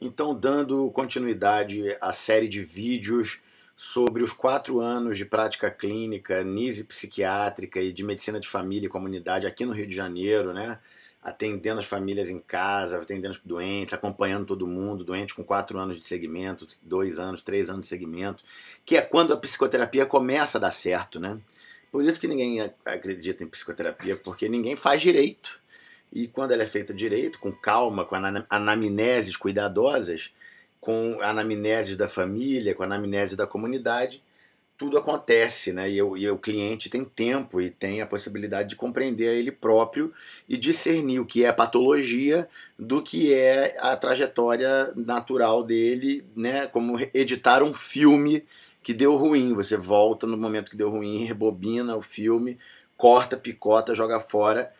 Então, dando continuidade à série de vídeos sobre os quatro anos de prática clínica, NISE psiquiátrica e de medicina de família e comunidade aqui no Rio de Janeiro, né? Atendendo as famílias em casa, atendendo os doentes, acompanhando todo mundo, doente com quatro anos de segmento, dois anos, três anos de segmento, que é quando a psicoterapia começa a dar certo, né? Por isso que ninguém acredita em psicoterapia, porque ninguém faz direito. E quando ela é feita direito, com calma, com anamneses cuidadosas, com anamneses da família, com anamnese da comunidade, tudo acontece, né? E, eu, e o cliente tem tempo e tem a possibilidade de compreender a ele próprio e discernir o que é a patologia do que é a trajetória natural dele, né? Como editar um filme que deu ruim. Você volta no momento que deu ruim, rebobina o filme, corta, picota, joga fora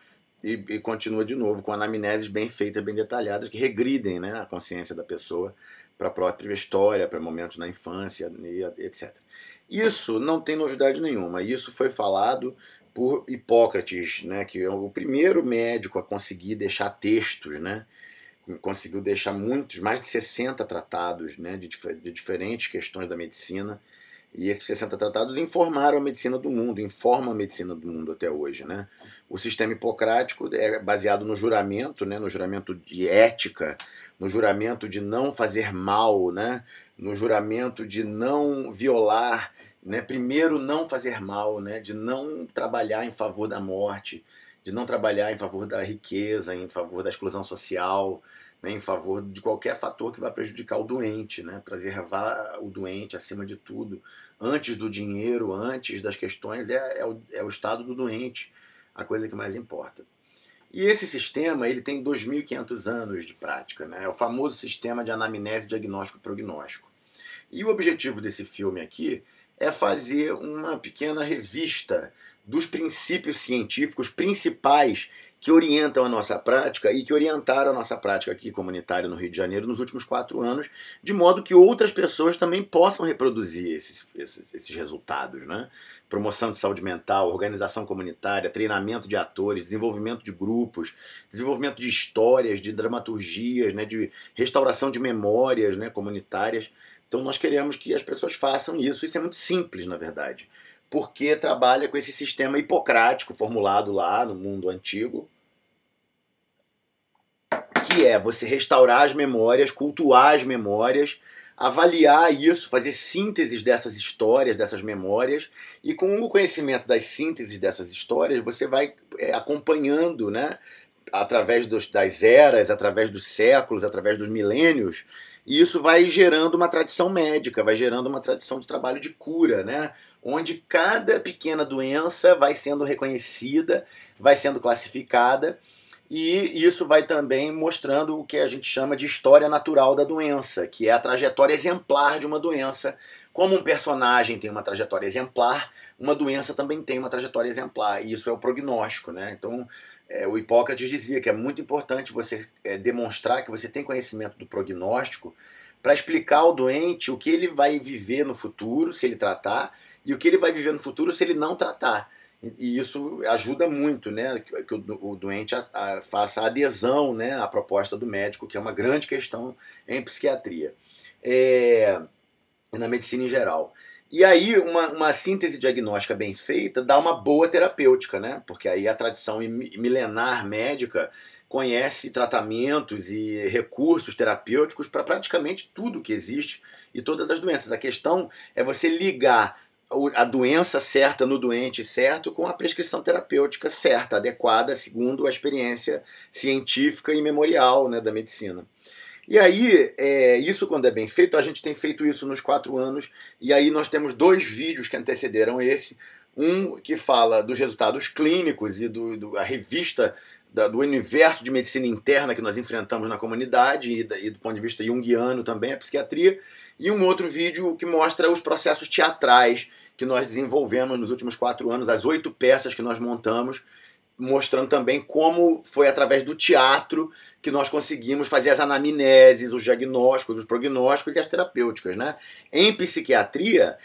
e, e, continua de novo com anamneses bem feitas, bem detalhadas, que regridem né, a consciência da pessoa para a própria história, para momentos na infância, e, etc. Isso não tem novidade nenhuma. Isso foi falado por Hipócrates, né, que é o primeiro médico a conseguir deixar textos, né, conseguiu deixar muitos, mais de 60 tratados né, de, de diferentes questões da medicina e esses 60 tratados informaram a medicina do mundo, informam a medicina do mundo até hoje. Né? O sistema hipocrático é baseado no juramento, né? no juramento de ética, no juramento de não fazer mal, né? no juramento de não violar, né? primeiro não fazer mal, né? de não trabalhar em favor da morte, de não trabalhar em favor da riqueza, em favor da exclusão social, né, em favor de qualquer fator que vá prejudicar o doente, né, preservar o doente acima de tudo, antes do dinheiro, antes das questões, é, é, o, é o estado do doente a coisa que mais importa. E esse sistema ele tem 2.500 anos de prática, né, é o famoso sistema de anamnese diagnóstico-prognóstico. E o objetivo desse filme aqui é fazer uma pequena revista dos princípios científicos principais que orientam a nossa prática e que orientaram a nossa prática aqui comunitária no Rio de Janeiro nos últimos quatro anos, de modo que outras pessoas também possam reproduzir esses, esses, esses resultados. Né? Promoção de saúde mental, organização comunitária, treinamento de atores, desenvolvimento de grupos, desenvolvimento de histórias, de dramaturgias, né? de restauração de memórias né? comunitárias. Então nós queremos que as pessoas façam isso. Isso é muito simples, na verdade porque trabalha com esse sistema hipocrático formulado lá no mundo antigo, que é você restaurar as memórias, cultuar as memórias, avaliar isso, fazer sínteses dessas histórias, dessas memórias, e com o conhecimento das sínteses dessas histórias, você vai é, acompanhando, né, através dos, das eras, através dos séculos, através dos milênios, e isso vai gerando uma tradição médica, vai gerando uma tradição de trabalho de cura, né? Onde cada pequena doença vai sendo reconhecida, vai sendo classificada, e isso vai também mostrando o que a gente chama de história natural da doença, que é a trajetória exemplar de uma doença. Como um personagem tem uma trajetória exemplar, uma doença também tem uma trajetória exemplar, e isso é o prognóstico, né? Então, é, o Hipócrates dizia que é muito importante você é, demonstrar que você tem conhecimento do prognóstico para explicar ao doente o que ele vai viver no futuro se ele tratar e o que ele vai viver no futuro se ele não tratar. E isso ajuda muito, né? Que o doente a, a, faça adesão né, à proposta do médico, que é uma grande questão em psiquiatria é, e na medicina em geral. E aí, uma, uma síntese diagnóstica bem feita dá uma boa terapêutica, né? Porque aí a tradição milenar médica conhece tratamentos e recursos terapêuticos para praticamente tudo que existe e todas as doenças. A questão é você ligar a doença certa no doente certo com a prescrição terapêutica certa, adequada, segundo a experiência científica e memorial né, da medicina. E aí, é, isso quando é bem feito, a gente tem feito isso nos quatro anos, e aí nós temos dois vídeos que antecederam esse. Um que fala dos resultados clínicos e do, do a revista da, do universo de medicina interna que nós enfrentamos na comunidade e, da, e do ponto de vista junguiano também, a psiquiatria. E um outro vídeo que mostra os processos teatrais que nós desenvolvemos nos últimos quatro anos, as oito peças que nós montamos mostrando também como foi através do teatro que nós conseguimos fazer as anamneses, os diagnósticos, os prognósticos e as terapêuticas, né? Em psiquiatria,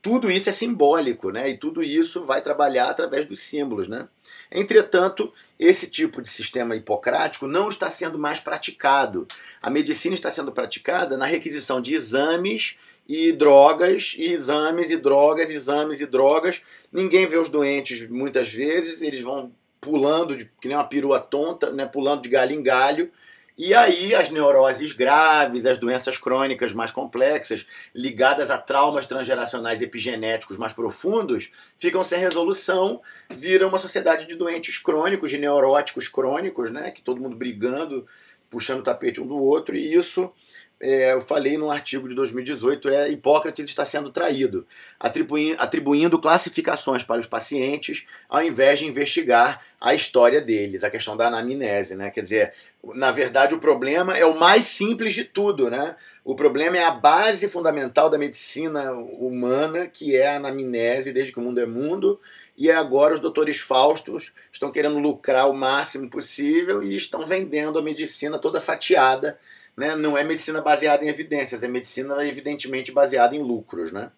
tudo isso é simbólico, né? E tudo isso vai trabalhar através dos símbolos, né? Entretanto, esse tipo de sistema hipocrático não está sendo mais praticado. A medicina está sendo praticada na requisição de exames e drogas, e exames e drogas, exames e drogas. Ninguém vê os doentes muitas vezes, eles vão pulando de, que nem uma perua tonta, né, pulando de galho em galho. E aí as neuroses graves, as doenças crônicas mais complexas, ligadas a traumas transgeracionais epigenéticos mais profundos, ficam sem resolução, viram uma sociedade de doentes crônicos, de neuróticos crônicos, né, que todo mundo brigando, puxando o tapete um do outro, e isso é, eu falei num artigo de 2018, é Hipócrates está sendo traído, atribuindo, atribuindo classificações para os pacientes ao invés de investigar a história deles, a questão da anamnese, né? Quer dizer, na verdade o problema é o mais simples de tudo, né? O problema é a base fundamental da medicina humana, que é a anamnese desde que o mundo é mundo, e agora os doutores Faustos estão querendo lucrar o máximo possível e estão vendendo a medicina toda fatiada né, não é medicina baseada em evidências, é medicina evidentemente baseada em lucros. Né?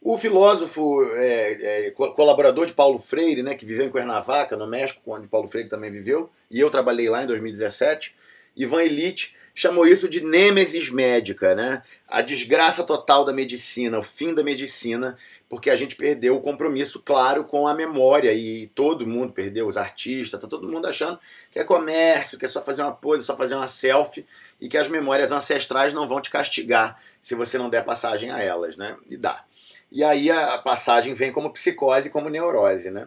O filósofo é, é, colaborador de Paulo Freire, né, que viveu em Cuernavaca, no México, onde Paulo Freire também viveu, e eu trabalhei lá em 2017, Ivan Elite, chamou isso de nêmesis médica, né? A desgraça total da medicina, o fim da medicina, porque a gente perdeu o compromisso, claro, com a memória e todo mundo perdeu, os artistas, tá todo mundo achando que é comércio, que é só fazer uma pose, só fazer uma selfie e que as memórias ancestrais não vão te castigar se você não der passagem a elas, né? E dá. E aí a passagem vem como psicose, como neurose, né?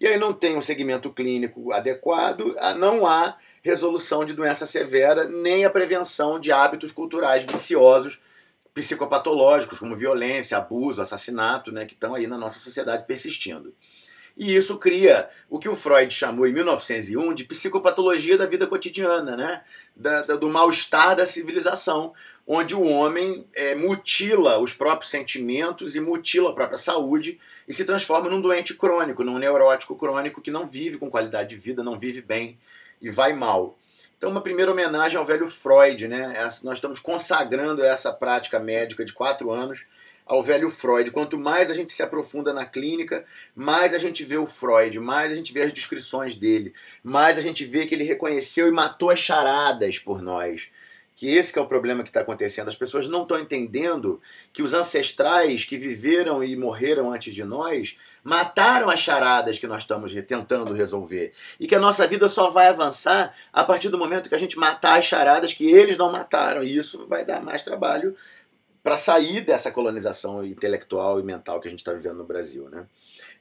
E aí não tem um segmento clínico adequado, não há resolução de doença severa, nem a prevenção de hábitos culturais viciosos psicopatológicos, como violência, abuso, assassinato, né, que estão aí na nossa sociedade persistindo. E isso cria o que o Freud chamou em 1901 de psicopatologia da vida cotidiana, né? Da, da, do mal-estar da civilização, onde o homem é, mutila os próprios sentimentos e mutila a própria saúde e se transforma num doente crônico, num neurótico crônico que não vive com qualidade de vida, não vive bem e vai mal. Então, uma primeira homenagem ao velho Freud, né? É, nós estamos consagrando essa prática médica de quatro anos ao velho Freud. Quanto mais a gente se aprofunda na clínica, mais a gente vê o Freud, mais a gente vê as descrições dele, mais a gente vê que ele reconheceu e matou as charadas por nós que esse que é o problema que está acontecendo. As pessoas não estão entendendo que os ancestrais que viveram e morreram antes de nós mataram as charadas que nós estamos tentando resolver. E que a nossa vida só vai avançar a partir do momento que a gente matar as charadas que eles não mataram. E isso vai dar mais trabalho para sair dessa colonização intelectual e mental que a gente está vivendo no Brasil, né?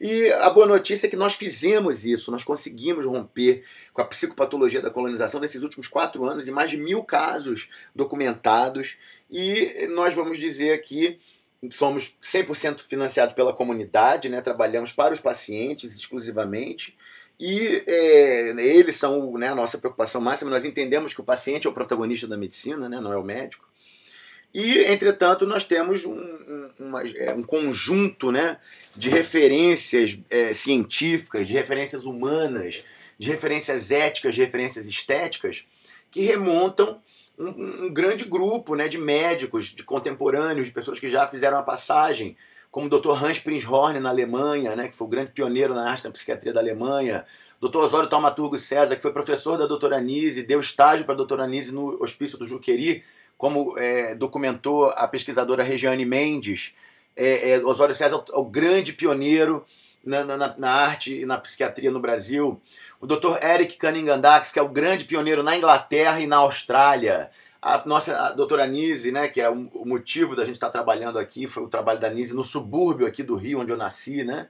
E a boa notícia é que nós fizemos isso, nós conseguimos romper com a psicopatologia da colonização nesses últimos quatro anos e mais de mil casos documentados. E nós vamos dizer aqui somos 100% financiados pela comunidade, né? trabalhamos para os pacientes exclusivamente e é, eles são né, a nossa preocupação máxima. Nós entendemos que o paciente é o protagonista da medicina, né? não é o médico. E, entretanto, nós temos um, um, uma, é, um conjunto né, de referências é, científicas, de referências humanas, de referências éticas, de referências estéticas, que remontam um, um, grande grupo né, de médicos, de contemporâneos, de pessoas que já fizeram a passagem, como o Dr. Hans Prinzhorn na Alemanha, né, que foi o grande pioneiro na arte da psiquiatria da Alemanha, Dr. Osório Taumaturgo César, que foi professor da doutora Anise, deu estágio para a doutora Anise no Hospício do Juqueri, como é, documentou a pesquisadora Regiane Mendes, é, é, Osório César é o grande pioneiro na, na, na, arte e na psiquiatria no Brasil. O Dr. Eric Cunningham Dax, que é o grande pioneiro na Inglaterra e na Austrália. A nossa a doutora Nise, né, que é o, motivo da gente estar tá trabalhando aqui, foi o trabalho da Nise no subúrbio aqui do Rio, onde eu nasci, né?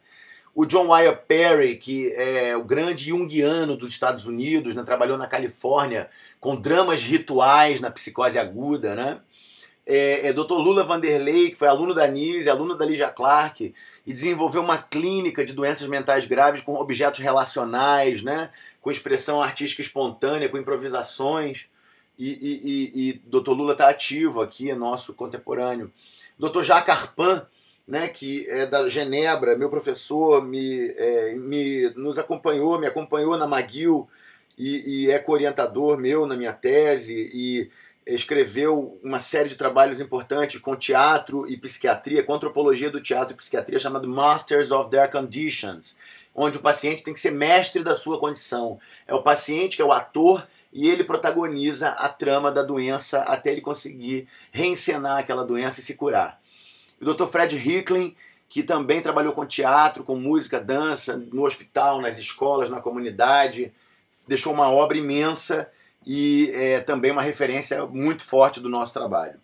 O John Wyatt Perry, que é o grande junguiano dos Estados Unidos, né, trabalhou na Califórnia com dramas rituais na psicose aguda, né? É, é, Dr. Lula Vanderlei, que foi aluno da Nise, aluno da Ligia Clark, e desenvolveu uma clínica de doenças mentais graves com objetos relacionais, né? com expressão artística espontânea, com improvisações. E, e, e, e Dr. Lula está ativo aqui, é nosso contemporâneo. Dr. Jacques Arpin, né, que é da Genebra, meu professor, me, é, me nos acompanhou, me acompanhou na Maguil e, e é co-orientador meu na minha tese e escreveu uma série de trabalhos importantes com teatro e psiquiatria, com antropologia do teatro e psiquiatria, chamado Masters of Their Conditions, onde o paciente tem que ser mestre da sua condição. É o paciente que é o ator e ele protagoniza a trama da doença até ele conseguir reencenar aquela doença e se curar o Dr. Fred Hicklin, que também trabalhou com teatro, com música, dança, no hospital, nas escolas, na comunidade, deixou uma obra imensa e é, também uma referência muito forte do nosso trabalho.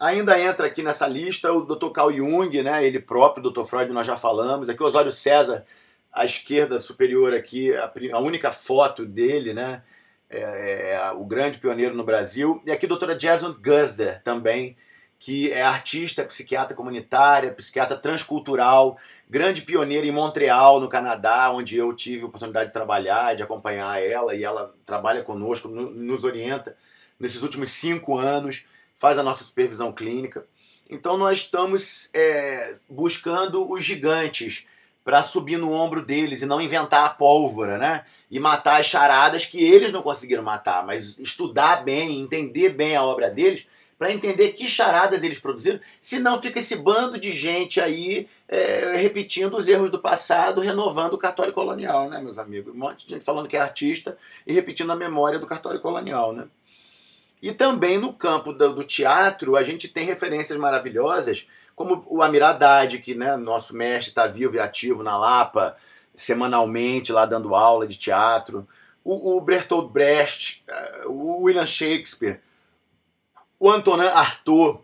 Ainda entra aqui nessa lista o Dr. Carl Jung, né, ele próprio, Dr. Freud, nós já falamos. Aqui o Osório César, à esquerda superior aqui, a, a única foto dele, né, é, é, o grande pioneiro no Brasil. E aqui a doutora Jason Gusder também, que é artista, é psiquiatra comunitária, é psiquiatra transcultural, grande pioneira em Montreal, no Canadá, onde eu tive a oportunidade de trabalhar, de acompanhar ela, e ela trabalha conosco, nos orienta nesses últimos cinco anos, faz a nossa supervisão clínica. Então nós estamos é, buscando os gigantes para subir no ombro deles e não inventar a pólvora, né? E matar as charadas que eles não conseguiram matar, mas estudar bem, entender bem a obra deles para entender que charadas eles produziram, senão fica esse bando de gente aí é, repetindo os erros do passado, renovando o cartório colonial, né, meus amigos? Um monte de gente falando que é artista e repetindo a memória do cartório colonial, né? E também no campo do, do teatro, a gente tem referências maravilhosas, como o Amir Haddad, que né, nosso mestre está vivo e ativo na Lapa, semanalmente lá dando aula de teatro, o, o Bertolt Brecht, é, o William Shakespeare, o Antonin Artaud,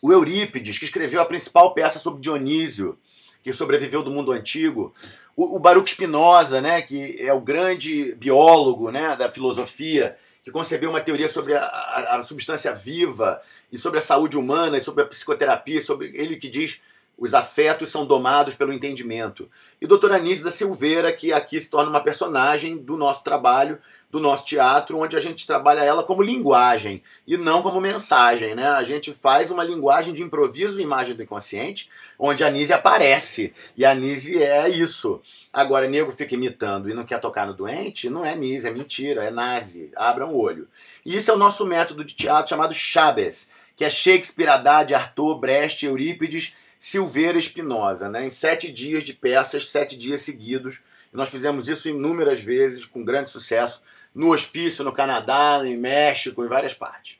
o Eurípides, que escreveu a principal peça sobre Dionísio, que sobreviveu do mundo antigo, o, o Baruch Spinoza, né, que é o grande biólogo né, da filosofia, que concebeu uma teoria sobre a, a, a substância viva e sobre a saúde humana e sobre a psicoterapia, sobre ele que diz os afetos são domados pelo entendimento. E doutora Anise da Silveira, que aqui se torna uma personagem do nosso trabalho, do nosso teatro, onde a gente trabalha ela como linguagem e não como mensagem. Né? A gente faz uma linguagem de improviso imagem do inconsciente, onde a Anise aparece. E a Anise é isso. Agora, nego fica imitando e não quer tocar no doente, não é Anise, é mentira, é nazi. Abra o um olho. E isso é o nosso método de teatro chamado Chávez que é Shakespeare, Haddad, Arthur, Brecht, Eurípides Silveira Espinosa, né? Em sete dias de peças, sete dias seguidos. nós fizemos isso inúmeras vezes, com grande sucesso, no hospício, no Canadá, em México, em várias partes.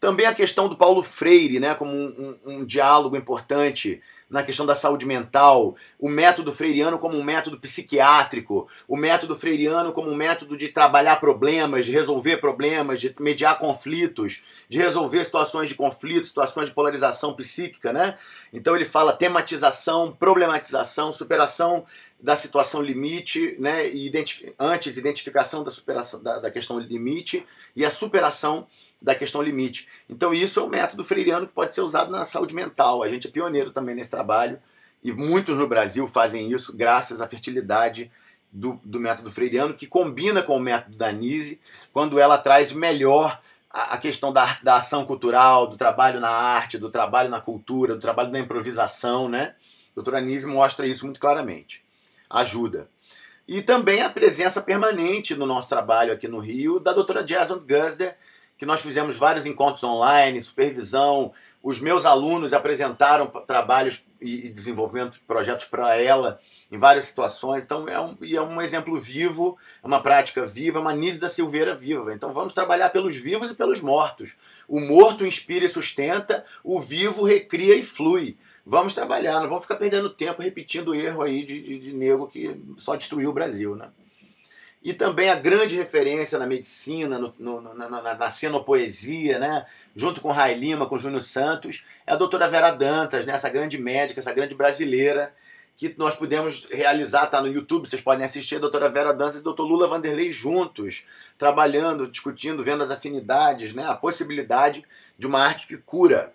Também a questão do Paulo Freire, né? Como um, um, um diálogo importante na questão da saúde mental, o método freiriano como um método psiquiátrico, o método freiriano como um método de trabalhar problemas, de resolver problemas, de mediar conflitos, de resolver situações de conflito, situações de polarização psíquica, né? Então ele fala tematização, problematização, superação da situação limite, né, e identif antes identificação da superação da, da, questão limite e a superação da questão limite. Então isso é um método freiriano que pode ser usado na saúde mental. A gente é pioneiro também nesse trabalho e muitos no Brasil fazem isso graças à fertilidade do, do método freiriano que combina com o método da Nise quando ela traz de melhor a, questão da, da ação cultural, do trabalho na arte, do trabalho na cultura, do trabalho na improvisação, né? A doutora Nise mostra isso muito claramente ajuda. E também a presença permanente no nosso trabalho aqui no Rio da doutora Jason Gusder, que nós fizemos vários encontros online, supervisão. Os meus alunos apresentaram trabalhos e desenvolvimento de projetos para ela em várias situações. Então, é um, é um exemplo vivo, é uma prática viva, é uma Nise da Silveira viva. Então, vamos trabalhar pelos vivos e pelos mortos. O morto inspira e sustenta, o vivo recria e flui. Vamos trabalhar, não vamos ficar perdendo tempo repetindo o erro aí de, de, de nego que só destruiu o Brasil, né? E também a grande referência na medicina, no, no, na, na, na cenopoesia, né? junto com Rai Lima, com Júnior Santos, é a doutora Vera Dantas, né? essa grande médica, essa grande brasileira, que nós pudemos realizar, tá no YouTube, vocês podem assistir a doutora Vera Dantas e o doutor Lula Vanderlei juntos, trabalhando, discutindo, vendo as afinidades, né? a possibilidade de uma arte que cura.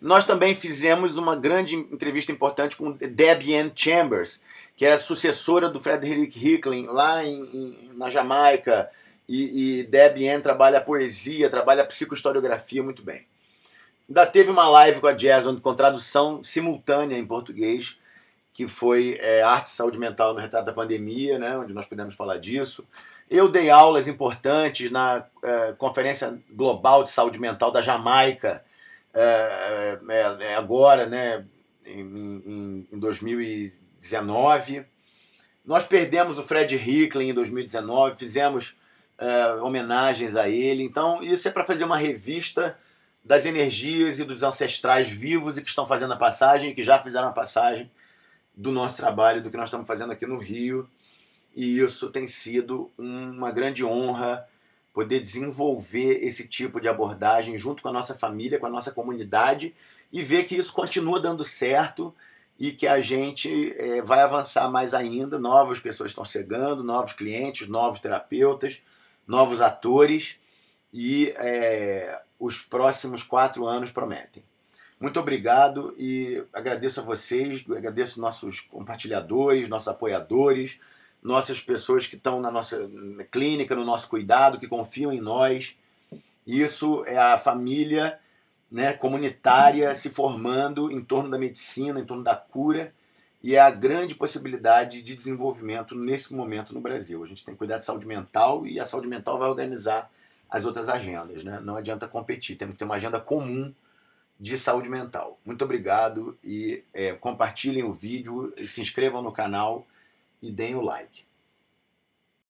Nós também fizemos uma grande entrevista importante com Debbie Ann Chambers, que é sucessora do Frederick Hicklin lá em, em, na Jamaica. E, e Debbie Ann trabalha poesia, trabalha psicohistoriografia muito bem. Ainda teve uma live com a Jazz com tradução simultânea em português, que foi é, Arte e Saúde Mental no Retrato da Pandemia, né, onde nós pudemos falar disso. Eu dei aulas importantes na é, Conferência Global de Saúde Mental da Jamaica, é é, é, é, agora, né, em, em, 2019. Nós perdemos o Fred Hicklin em 2019, fizemos é, homenagens a ele. Então, isso é para fazer uma revista das energias e dos ancestrais vivos e que estão fazendo a passagem, que já fizeram a passagem do nosso trabalho, do que nós estamos fazendo aqui no Rio. E isso tem sido uma grande honra poder desenvolver esse tipo de abordagem junto com a nossa família, com a nossa comunidade e ver que isso continua dando certo e que a gente é, vai avançar mais ainda. Novas pessoas estão chegando, novos clientes, novos terapeutas, novos atores e é, os próximos quatro anos prometem. Muito obrigado e agradeço a vocês, agradeço nossos compartilhadores, nossos apoiadores nossas pessoas que estão na nossa clínica, no nosso cuidado, que confiam em nós. Isso é a família né, comunitária se formando em torno da medicina, em torno da cura, e é a grande possibilidade de desenvolvimento nesse momento no Brasil. A gente tem que cuidar de saúde mental e a saúde mental vai organizar as outras agendas. Né? Não adianta competir, temos que ter uma agenda comum de saúde mental. Muito obrigado e é, compartilhem o vídeo, se inscrevam no canal e deem o like.